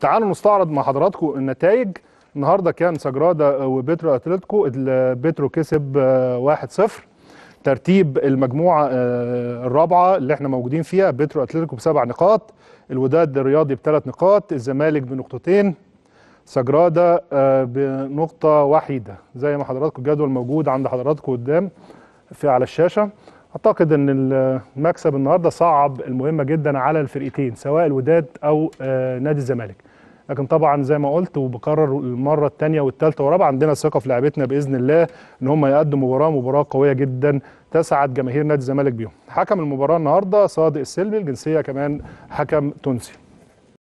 تعالوا نستعرض مع حضراتكم النتائج النهارده كان سجرادا وبترو اتلتيكو بيترو كسب 1-0 آه، ترتيب المجموعه آه، الرابعه اللي احنا موجودين فيها بيترو اتلتيكو بسبع نقاط الوداد الرياضي بثلاث نقاط الزمالك بنقطتين سجرادا آه، بنقطه وحيده زي ما حضراتكم الجدول موجود عند حضراتكم قدام في على الشاشه اعتقد ان المكسب النهارده صعب المهمه جدا على الفرقتين سواء الوداد او آه، نادي الزمالك لكن طبعا زي ما قلت وبكرر المره الثانيه والثالثه والرابعه عندنا ثقه في لعبتنا باذن الله ان هم يقدموا مباراه مباراه قويه جدا تسعد جماهير نادي الزمالك بيهم حكم المباراه النهارده صادق السلمي الجنسيه كمان حكم تونسي